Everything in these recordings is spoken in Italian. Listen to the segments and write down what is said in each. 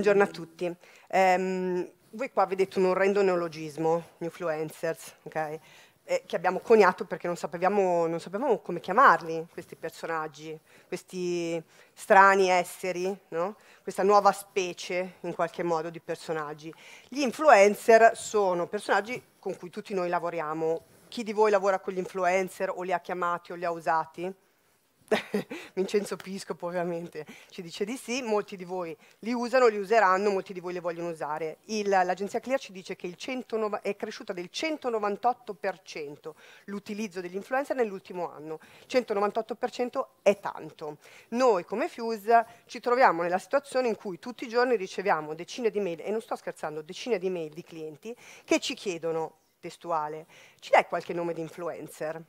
Buongiorno a tutti. Um, voi qua vedete un orrendo neologismo, new influencers, okay? eh, che abbiamo coniato perché non sapevamo, non sapevamo, come chiamarli, questi personaggi, questi strani esseri, no? questa nuova specie in qualche modo di personaggi. Gli influencer sono personaggi con cui tutti noi lavoriamo. Chi di voi lavora con gli influencer o li ha chiamati o li ha usati? Vincenzo Piscopo ovviamente ci dice di sì, molti di voi li usano, li useranno, molti di voi li vogliono usare. Il, l'agenzia Clear ci dice che 100, è cresciuta del 198% l'utilizzo degli influencer nell'ultimo anno, 198% è tanto. Noi come Fuse ci troviamo nella situazione in cui tutti i giorni riceviamo decine di mail, e non sto scherzando, decine di mail di clienti che ci chiedono, testuale, ci dai qualche nome di influencer?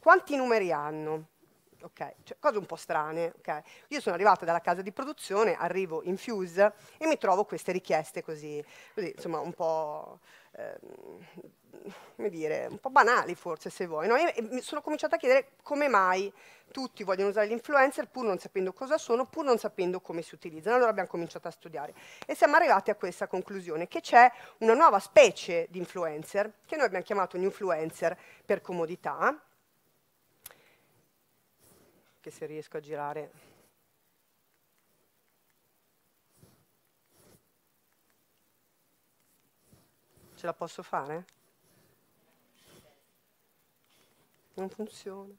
Quanti numeri hanno? ok? Cioè, cose un po' strane, ok? Io sono arrivata dalla casa di produzione, arrivo in Fuse e mi trovo queste richieste così, così insomma, un po'... Eh, come dire, un po' banali forse se vuoi. No? mi sono cominciata a chiedere come mai tutti vogliono usare gli influencer pur non sapendo cosa sono, pur non sapendo come si utilizzano. Allora abbiamo cominciato a studiare e siamo arrivati a questa conclusione che c'è una nuova specie di influencer che noi abbiamo chiamato un influencer per comodità, anche se riesco a girare. Ce la posso fare? Non funziona.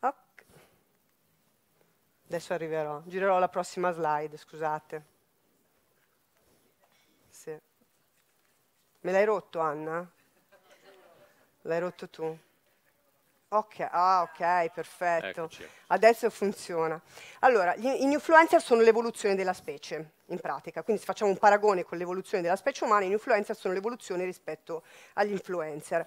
Oh. Adesso arriverò. Girerò la prossima slide, scusate. Sì. Me l'hai rotto, Anna? L'hai rotto tu? Ok, ah ok, perfetto. Eccoci adesso funziona. Allora, gli influencer sono l'evoluzione della specie, in pratica. Quindi se facciamo un paragone con l'evoluzione della specie umana, gli influencer sono l'evoluzione rispetto agli influencer.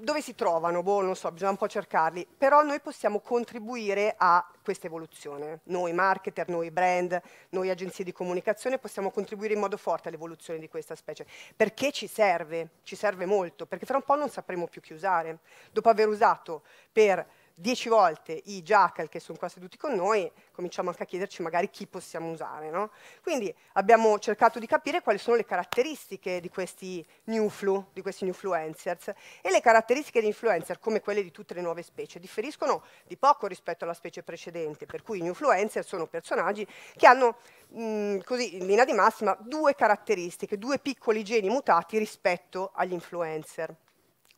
Dove si trovano? Boh, non so, bisogna un po' cercarli. Però noi possiamo contribuire a questa evoluzione. Noi marketer, noi brand, noi agenzie di comunicazione possiamo contribuire in modo forte all'evoluzione di questa specie. Perché ci serve? Ci serve molto, perché fra un po' non sapremo più chi usare. Dopo aver usato per dieci volte i jackal che sono qua seduti con noi, cominciamo anche a chiederci magari chi possiamo usare. No? Quindi abbiamo cercato di capire quali sono le caratteristiche di questi new flu, di questi new influencers, e le caratteristiche di influencer, come quelle di tutte le nuove specie, differiscono di poco rispetto alla specie precedente, per cui i new influencer sono personaggi che hanno, mh, così in linea di massima, due caratteristiche, due piccoli geni mutati rispetto agli influencer.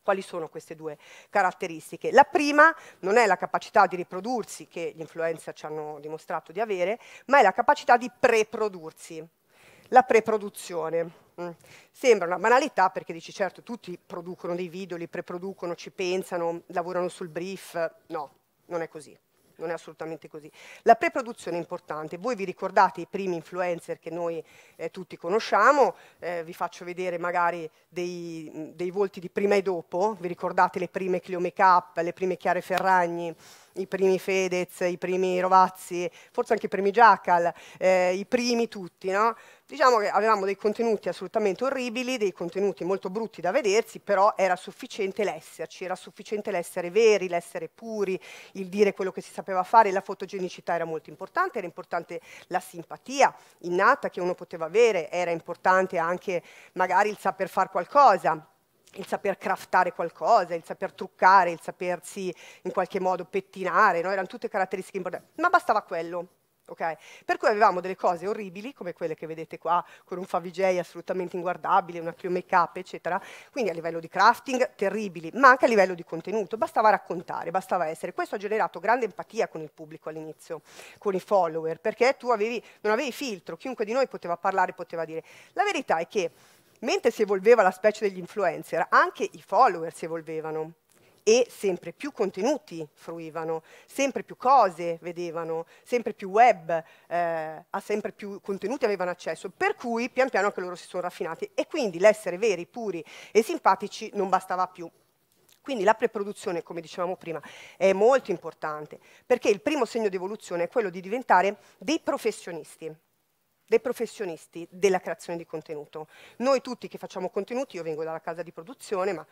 Quali sono queste due caratteristiche? La prima non è la capacità di riprodursi che gli influencer ci hanno dimostrato di avere, ma è la capacità di preprodursi, la preproduzione. Mm. Sembra una banalità perché dici certo tutti producono dei video, li preproducono, ci pensano, lavorano sul brief, no, non è così non è assolutamente così. La preproduzione è importante, voi vi ricordate i primi influencer che noi eh, tutti conosciamo, eh, vi faccio vedere magari dei, dei, volti di prima e dopo, vi ricordate le prime Clio Make Up, le prime Chiare Ferragni, i primi Fedez, i primi Rovazzi, forse anche i primi Jackal, eh, i primi tutti, no? Diciamo che avevamo dei contenuti assolutamente orribili, dei contenuti molto brutti da vedersi, però era sufficiente l'esserci, era sufficiente l'essere veri, l'essere puri, il dire quello che si sapeva fare, la fotogenicità era molto importante, era importante la simpatia innata che uno poteva avere, era importante anche magari il saper fare qualcosa, il saper craftare qualcosa, il saper truccare, il sapersi in qualche modo pettinare, no? erano tutte caratteristiche importanti, ma bastava quello, Okay? Per cui avevamo delle cose orribili, come quelle che vedete qua, con un favij assolutamente inguardabile, una più make-up, eccetera, quindi a livello di crafting terribili, ma anche a livello di contenuto, bastava raccontare, bastava essere. Questo ha generato grande empatia con il pubblico all'inizio, con i follower, perché tu avevi, non avevi filtro, chiunque di noi poteva parlare, poteva dire. La verità è che mentre si evolveva la specie degli influencer, anche i follower si evolvevano e sempre più contenuti fruivano, sempre più cose vedevano, sempre più web, eh, a sempre più contenuti avevano accesso, per cui pian piano anche loro si sono raffinati e quindi l'essere veri, puri e simpatici non bastava più. Quindi la preproduzione, come dicevamo prima, è molto importante, perché il primo segno di evoluzione è quello di diventare dei professionisti dei professionisti della creazione di contenuto. Noi tutti che facciamo contenuti, io vengo dalla casa di produzione, ma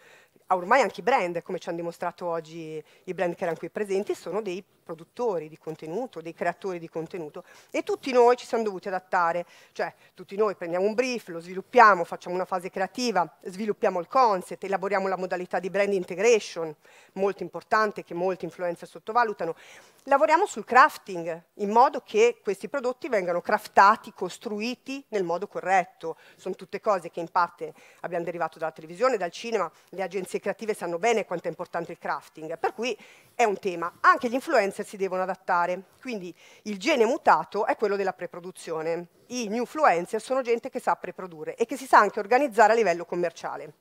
ormai anche i brand, come ci hanno dimostrato oggi i brand che erano qui presenti, sono dei produttori di contenuto, dei creatori di contenuto e tutti noi ci siamo dovuti adattare, cioè tutti noi prendiamo un brief, lo sviluppiamo, facciamo una fase creativa, sviluppiamo il concept, elaboriamo la modalità di brand integration, molto importante che molti influencer sottovalutano, lavoriamo sul crafting in modo che questi prodotti vengano craftati con costruiti nel modo corretto. Sono tutte cose che in parte abbiamo derivato dalla televisione, dal cinema, le agenzie creative sanno bene quanto è importante il crafting, per cui è un tema. Anche gli influencer si devono adattare, quindi il gene mutato è quello della preproduzione. I new influencer sono gente che sa preprodurre e che si sa anche organizzare a livello commerciale.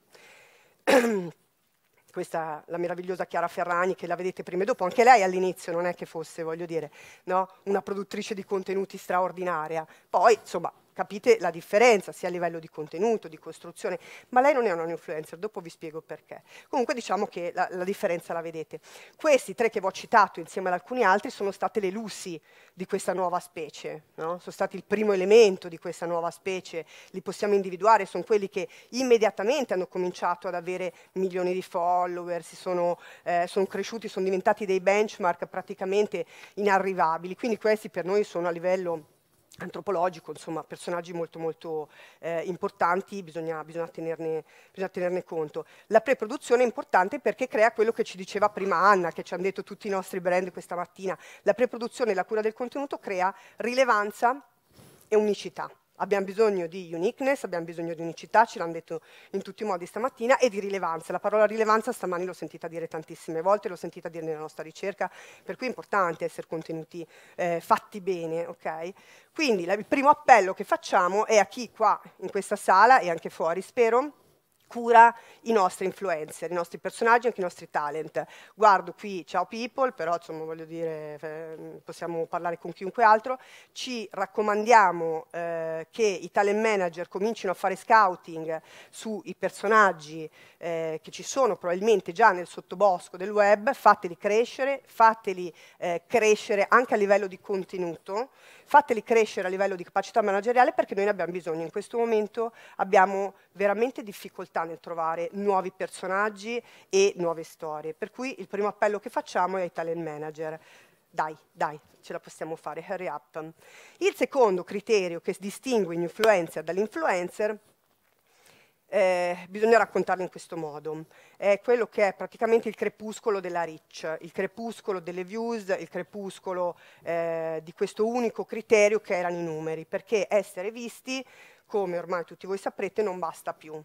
questa la meravigliosa Chiara Ferrani che la vedete prima e dopo, anche lei all'inizio non è che fosse, voglio dire, no? una produttrice di contenuti straordinaria. Poi, insomma, Capite la differenza sia a livello di contenuto, di costruzione, ma lei non è un influencer, dopo vi spiego perché. Comunque diciamo che la, la differenza la vedete. Questi tre che vi ho citato insieme ad alcuni altri sono state le lusi di questa nuova specie, no? sono stati il primo elemento di questa nuova specie, li possiamo individuare, sono quelli che immediatamente hanno cominciato ad avere milioni di follower, si sono, eh, sono cresciuti, sono diventati dei benchmark praticamente inarrivabili, quindi questi per noi sono a livello antropologico, insomma personaggi molto molto eh, importanti, bisogna, bisogna, tenerne, bisogna, tenerne, conto. La preproduzione è importante perché crea quello che ci diceva prima Anna, che ci hanno detto tutti i nostri brand questa mattina, la preproduzione e la cura del contenuto crea rilevanza e unicità. Abbiamo bisogno di uniqueness, abbiamo bisogno di unicità, ce l'hanno detto in tutti i modi stamattina, e di rilevanza. La parola rilevanza stamani l'ho sentita dire tantissime volte, l'ho sentita dire nella nostra ricerca, per cui è importante essere contenuti eh, fatti bene. Okay? Quindi la, il primo appello che facciamo è a chi qua in questa sala e anche fuori, spero, cura i nostri influencer, i nostri personaggi, anche i nostri talent. Guardo qui Ciao People, però insomma voglio dire, eh, possiamo parlare con chiunque altro, ci raccomandiamo eh, che i talent manager comincino a fare scouting sui personaggi eh, che ci sono probabilmente già nel sottobosco del web, fateli crescere, fateli eh, crescere anche a livello di contenuto, fateli crescere a livello di capacità manageriale perché noi ne abbiamo bisogno. In questo momento abbiamo veramente difficoltà difficoltà nel trovare nuovi personaggi e nuove storie. Per cui il primo appello che facciamo è ai talent manager. Dai, dai, ce la possiamo fare, hurry up. Il secondo criterio che distingue gli influencer dall'influencer eh, bisogna raccontarlo in questo modo. È quello che è praticamente il crepuscolo della reach, il crepuscolo delle views, il crepuscolo eh, di questo unico criterio che erano i numeri, perché essere visti, come ormai tutti voi saprete, non basta più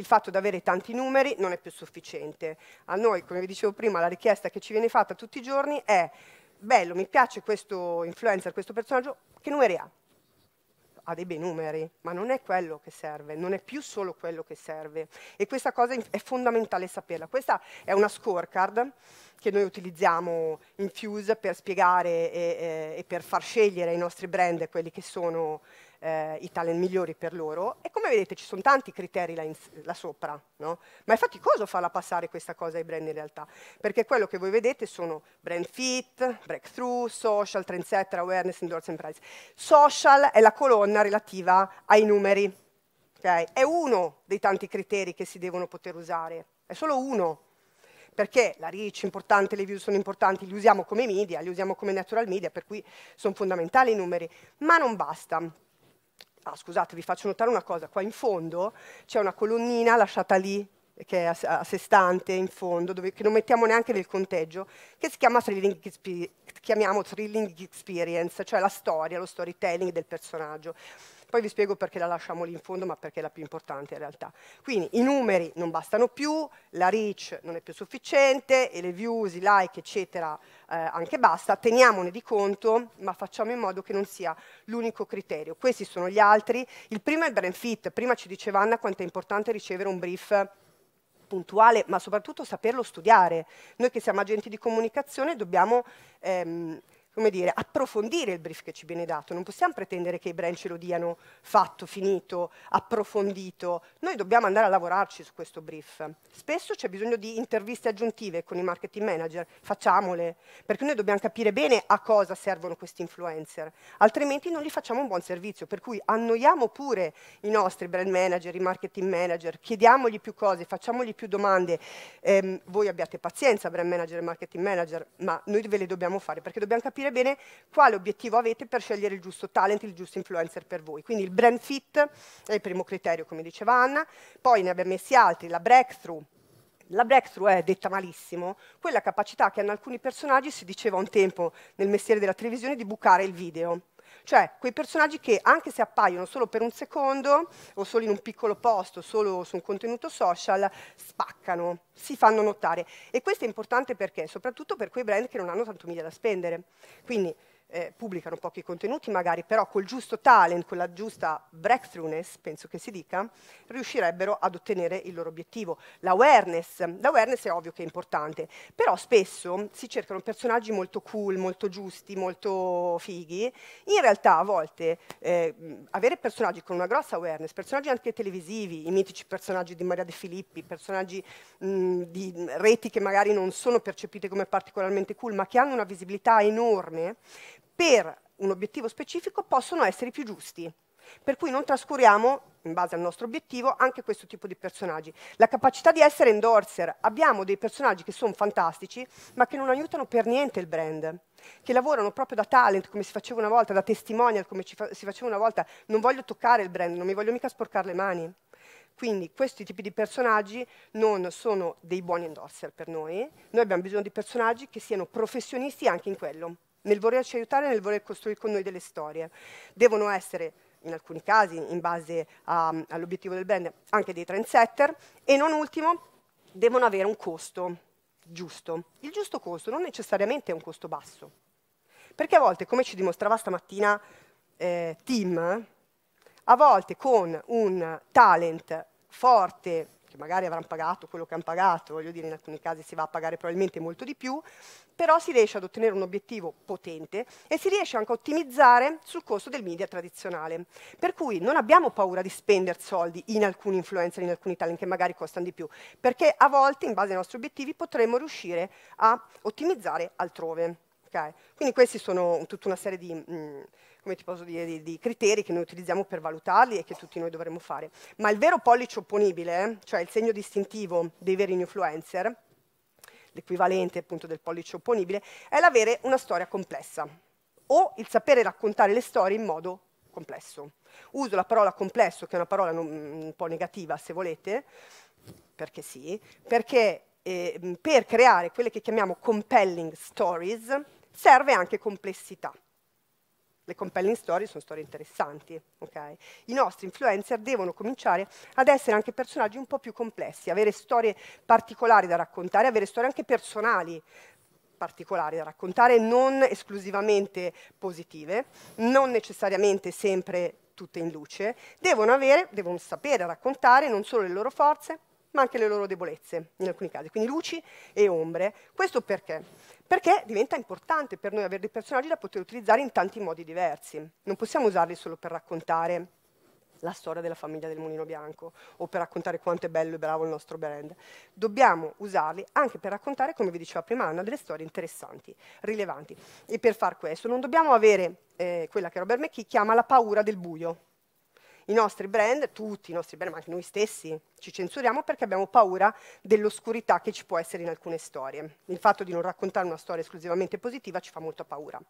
il fatto di avere tanti numeri non è più sufficiente. A noi, come vi dicevo prima, la richiesta che ci viene fatta tutti i giorni è bello, mi piace questo influencer, questo personaggio, che numeri ha? ha dei bei numeri, ma non è quello che serve, non è più solo quello che serve. E questa cosa è fondamentale saperla. Questa è una scorecard che noi utilizziamo in Fuse per spiegare e, e, e per far scegliere ai nostri brand quelli che sono eh, i talent migliori per loro e come vedete ci sono tanti criteri là, in, là sopra, no? ma è faticoso farla passare questa cosa ai brand in realtà, perché quello che voi vedete sono brand fit, breakthrough, social, trendsetter, awareness, endorsement, price. Social è la colonna relativa ai numeri, okay? è uno dei tanti criteri che si devono poter usare, è solo uno, perché la reach è importante, le views sono importanti, li usiamo come media, li usiamo come natural media, per cui sono fondamentali i numeri, ma non basta. Ah, scusate, vi faccio notare una cosa, qua in fondo c'è una colonnina lasciata lì, che è a, sé stante in fondo, dove, che non mettiamo neanche nel conteggio, che si chiama thrilling, chiamiamo thrilling experience, cioè la storia, lo storytelling del personaggio. Poi vi spiego perché la lasciamo lì in fondo, ma perché è la più importante in realtà. Quindi i numeri non bastano più, la reach non è più sufficiente, e le views, i like, eccetera, eh, anche basta. Teniamone di conto, ma facciamo in modo che non sia l'unico criterio. Questi sono gli altri. Il primo è il brand fit. Prima ci diceva Anna quanto è importante ricevere un brief puntuale, ma soprattutto saperlo studiare. Noi che siamo agenti di comunicazione dobbiamo... Ehm, come dire, approfondire il brief che ci viene dato, non possiamo pretendere che i brand ce lo diano fatto, finito, approfondito, noi dobbiamo andare a lavorarci su questo brief. Spesso c'è bisogno di interviste aggiuntive con i marketing manager, facciamole, perché noi dobbiamo capire bene a cosa servono questi influencer, altrimenti non gli facciamo un buon servizio, per cui annoiamo pure i nostri brand manager, i marketing manager, chiediamogli più cose, facciamogli più domande, ehm, voi abbiate pazienza brand manager e marketing manager, ma noi ve le dobbiamo fare perché dobbiamo capire capire bene quale obiettivo avete per scegliere il giusto talent, il giusto influencer per voi. Quindi il brand fit è il primo criterio, come diceva Anna, poi ne abbiamo messi altri, la breakthrough, la breakthrough è, detta malissimo, quella capacità che hanno alcuni personaggi, si diceva un tempo nel mestiere della televisione, di bucare il video. Cioè, quei personaggi che anche se appaiono solo per un secondo o solo in un piccolo posto, solo su un contenuto social, spaccano, si fanno notare. E questo è importante perché? Soprattutto per quei brand che non hanno tanto miglia da spendere. Quindi, eh, pubblicano pochi contenuti magari, però col giusto talent, con la giusta breakthroughness, penso che si dica, riuscirebbero ad ottenere il loro obiettivo. L'awareness, l'awareness è ovvio che è importante, però spesso si cercano personaggi molto cool, molto giusti, molto fighi, in realtà a volte eh, avere personaggi con una grossa awareness, personaggi anche televisivi, i mitici personaggi di Maria De Filippi, personaggi mh, di reti che magari non sono percepite come particolarmente cool, ma che hanno una visibilità enorme, per un obiettivo specifico possono essere i più giusti. Per cui non trascuriamo, in base al nostro obiettivo, anche questo tipo di personaggi. La capacità di essere endorser. Abbiamo dei personaggi che sono fantastici, ma che non aiutano per niente il brand, che lavorano proprio da talent, come si faceva una volta, da testimonial, come fa si faceva una volta. Non voglio toccare il brand, non mi voglio mica sporcare le mani. Quindi questi tipi di personaggi non sono dei buoni endorser per noi. Noi abbiamo bisogno di personaggi che siano professionisti anche in quello nel volerci aiutare, nel voler costruire con noi delle storie. Devono essere in alcuni casi, in base all'obiettivo del brand, anche dei trendsetter e non ultimo, devono avere un costo giusto. Il giusto costo non necessariamente è un costo basso, perché a volte, come ci dimostrava stamattina eh, Tim, a volte con un talent forte che magari avranno pagato quello che hanno pagato, voglio dire in alcuni casi si va a pagare probabilmente molto di più, però si riesce ad ottenere un obiettivo potente e si riesce anche a ottimizzare sul costo del media tradizionale. Per cui non abbiamo paura di spendere soldi in alcuni influencer, in alcuni talent che magari costano di più, perché a volte in base ai nostri obiettivi potremmo riuscire a ottimizzare altrove. Okay? Quindi questi sono tutta una serie di... Mh, mm, come ti posso dire, di, di criteri che noi utilizziamo per valutarli e che tutti noi dovremmo fare. Ma il vero pollice opponibile, cioè il segno distintivo dei veri influencer, l'equivalente appunto del pollice opponibile, è l'avere una storia complessa o il sapere raccontare le storie in modo complesso. Uso la parola complesso, che è una parola non, mm, un po' negativa se volete, perché sì, perché eh, per creare quelle che chiamiamo compelling stories serve anche complessità. Le compelling story sono storie interessanti. Okay? I nostri influencer devono cominciare ad essere anche personaggi un po' più complessi, avere storie particolari da raccontare, avere storie anche personali particolari da raccontare, non esclusivamente positive, non necessariamente sempre tutte in luce, devono, avere, devono sapere raccontare non solo le loro forze, ma anche le loro debolezze in alcuni casi, quindi luci e ombre. Questo perché? Perché diventa importante per noi avere dei personaggi da poter utilizzare in tanti modi diversi. Non possiamo usarli solo per raccontare la storia della famiglia del Mulino Bianco o per raccontare quanto è bello e bravo il nostro brand. Dobbiamo usarli anche per raccontare, come vi diceva prima Anna, delle storie interessanti, rilevanti. E per far questo non dobbiamo avere eh, quella che Robert McKee chiama la paura del buio. I nostri brand, tutti i nostri brand, ma anche noi stessi, ci censuriamo perché abbiamo paura dell'oscurità che ci può essere in alcune storie. Il fatto di non raccontare una storia esclusivamente positiva ci fa molta paura.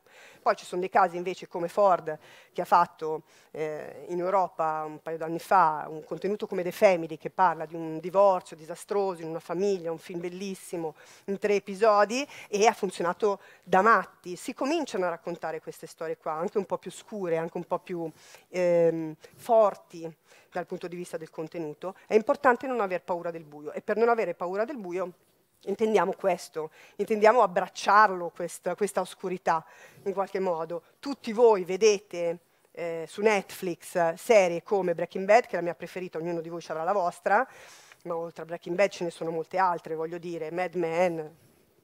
Poi ci sono dei casi invece come Ford che ha fatto eh, in Europa un paio d'anni fa un contenuto come The Family che parla di un divorzio disastroso in una famiglia, un film bellissimo in tre episodi e ha funzionato da matti. Si cominciano a raccontare queste storie qua, anche un po' più scure, anche un po' più ehm, forti dal punto di vista del contenuto, è importante non aver paura del buio e per non avere paura del buio intendiamo questo, intendiamo abbracciarlo, questa, questa oscurità in qualche modo. Tutti voi vedete eh, su Netflix serie come Breaking Bad, che è la mia preferita, ognuno di voi sarà la vostra, ma oltre a Breaking Bad ce ne sono molte altre, voglio dire, Mad Men,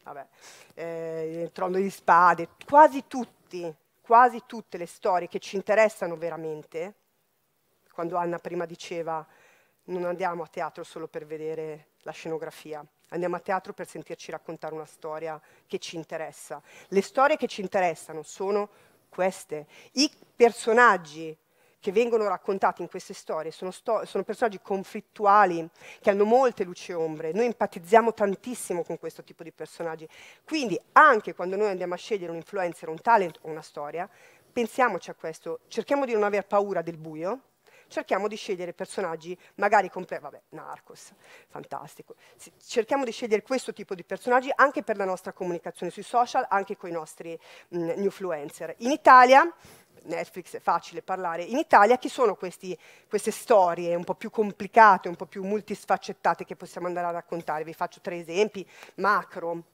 vabbè, eh, Il Trono di Spade, quasi tutti, quasi tutte le storie che ci interessano veramente quando Anna prima diceva non andiamo a teatro solo per vedere la scenografia, andiamo a teatro per sentirci raccontare una storia che ci interessa. Le storie che ci interessano sono queste. I personaggi che vengono raccontati in queste storie sono, sto- sono personaggi conflittuali che hanno molte luci e ombre. Noi empatizziamo tantissimo con questo tipo di personaggi. Quindi anche quando noi andiamo a scegliere un influencer, un talent o una storia, pensiamoci a questo, cerchiamo di non aver paura del buio, cerchiamo di scegliere personaggi magari complessi, vabbè, Narcos, fantastico. Cerchiamo di scegliere questo tipo di personaggi anche per la nostra comunicazione sui social, anche con i nostri mh, influencer. In Italia Netflix è facile parlare in Italia, chi sono questi, queste storie un po' più complicate, un po' più multisfaccettate che possiamo andare a raccontare? Vi faccio tre esempi macro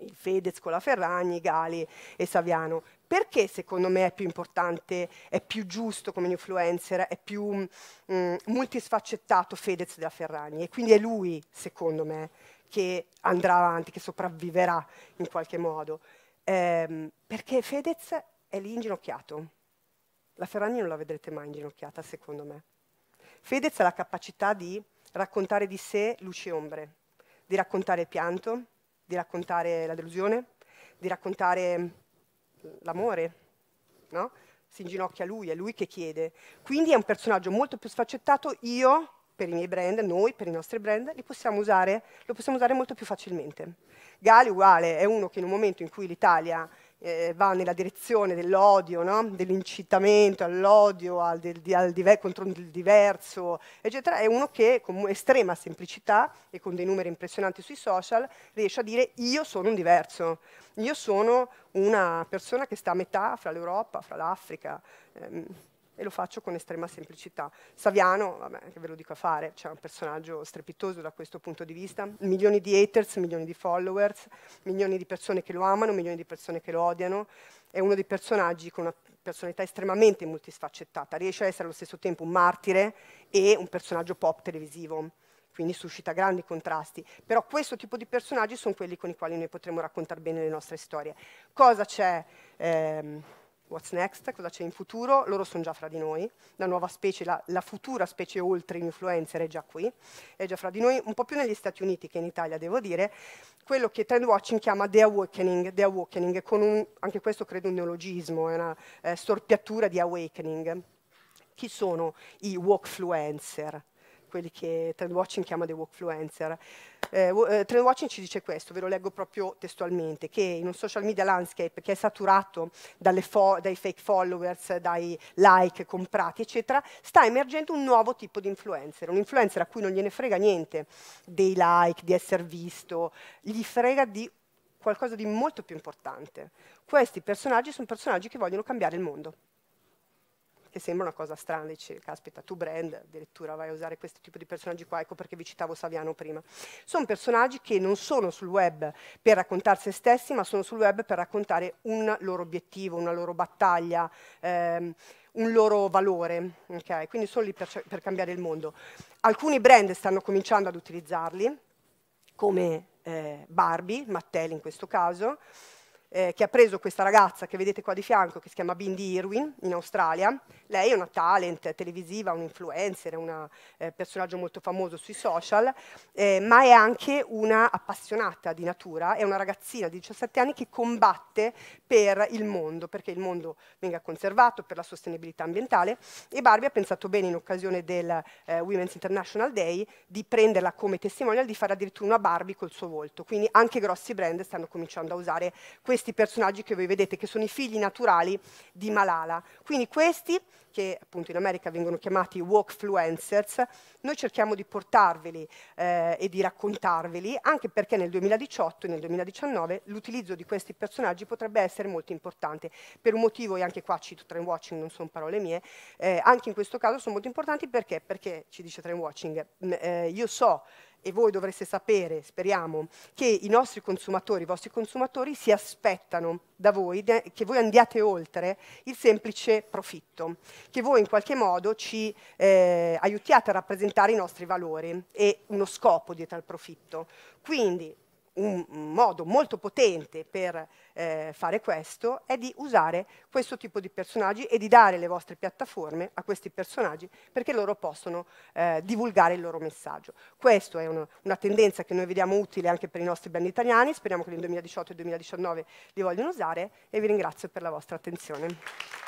il Fedez con la Ferragni, Gali e Saviano. Perché secondo me è più importante, è più giusto come influencer, è più mh, mm, multisfaccettato Fedez della Ferragni? E quindi è lui, secondo me, che andrà avanti, che sopravviverà in qualche modo. Ehm, perché Fedez è lì inginocchiato. La Ferragni non la vedrete mai inginocchiata, secondo me. Fedez ha la capacità di raccontare di sé luci e ombre, di raccontare pianto, di raccontare la delusione, di raccontare mm, l'amore, no? Si inginocchia lui, è lui che chiede. Quindi è un personaggio molto più sfaccettato, io per i miei brand, noi per i nostri brand, possiamo usare, lo possiamo usare molto più facilmente. Gali uguale, è uno che in un momento in cui l'Italia eh, va nella direzione dell'odio, no? dell'incitamento all'odio, al, del, al diver, contro il diverso, eccetera, è uno che con estrema semplicità e con dei numeri impressionanti sui social riesce a dire io sono un diverso, io sono una persona che sta a metà fra l'Europa, fra l'Africa. Ehm, e lo faccio con estrema semplicità. Saviano, vabbè, che ve lo dico a fare, c'è un personaggio strepitoso da questo punto di vista, milioni di haters, milioni di followers, milioni di persone che lo amano, milioni di persone che lo odiano, è uno dei personaggi con una personalità estremamente multisfaccettata, riesce a essere allo stesso tempo un martire e un personaggio pop televisivo quindi suscita grandi contrasti. Però questo tipo di personaggi sono quelli con i quali noi potremmo raccontare bene le nostre storie. Cosa c'è? Ehm, what's next, cosa c'è in futuro, loro sono già fra di noi, la nuova specie, la, la futura specie oltre influencer è già qui, è già fra di noi, un po' più negli Stati Uniti che in Italia devo dire, quello che Trend Watching chiama The Awakening, The Awakening con un, anche questo credo un neologismo, è una eh, storpiatura di awakening. Chi sono i walkfluencer? quelli che Trendwatching chiama dei walkfluencer. Eh, eh, Trendwatching ci dice questo, ve lo leggo proprio testualmente, che in un social media landscape che è saturato dai fake followers, dai like comprati, eccetera, sta emergendo un nuovo tipo di influencer, un influencer a cui non gliene frega niente dei like, di essere visto, gli frega di qualcosa di molto più importante. Questi personaggi sono personaggi che vogliono cambiare il mondo che sembra una cosa strana, dici, caspita, tu brand, addirittura vai a usare questo tipo di personaggi qua, ecco perché vi citavo Saviano prima. Sono personaggi che non sono sul web per raccontare se stessi, ma sono sul web per raccontare un loro obiettivo, una loro battaglia, ehm, un loro valore, okay? quindi sono lì per, per cambiare il mondo. Alcuni brand stanno cominciando ad utilizzarli, come eh, Barbie, Mattel in questo caso, eh, che ha preso questa ragazza che vedete qua di fianco, che si chiama Bindi Irwin, in Australia. Lei è una talent televisiva, un influencer, un eh, personaggio molto famoso sui social, eh, ma è anche una appassionata di natura, è una ragazzina di 17 anni che combatte per il mondo, perché il mondo venga conservato, per la sostenibilità ambientale, e Barbie ha pensato bene in occasione del eh, Women's International Day di prenderla come testimonial, di fare addirittura una Barbie col suo volto. Quindi anche grossi brand stanno cominciando a usare questo questi personaggi che voi vedete, che sono i figli naturali di Malala. Quindi questi, che appunto in America vengono chiamati walkfluencers, noi cerchiamo di portarveli eh, e di raccontarveli, anche perché nel 2018 e nel 2019 l'utilizzo di questi personaggi potrebbe essere molto importante, per un motivo, e anche qua cito trend watching, non sono parole mie, eh, anche in questo caso sono molto importanti perché, perché ci dice trend watching, eh, io so e voi dovreste sapere, speriamo, che i nostri consumatori, i vostri consumatori si aspettano da voi che voi andiate oltre il semplice profitto, che voi in qualche modo ci eh, aiutiate a rappresentare i nostri valori e uno scopo dietro al profitto. Quindi un modo molto potente per eh, fare questo è di usare questo tipo di personaggi e di dare le vostre piattaforme a questi personaggi perché loro possono eh, divulgare il loro messaggio. Questa è uno, una tendenza che noi vediamo utile anche per i nostri brand italiani, speriamo che nel 2018 e 2019 li vogliano usare e vi ringrazio per la vostra attenzione.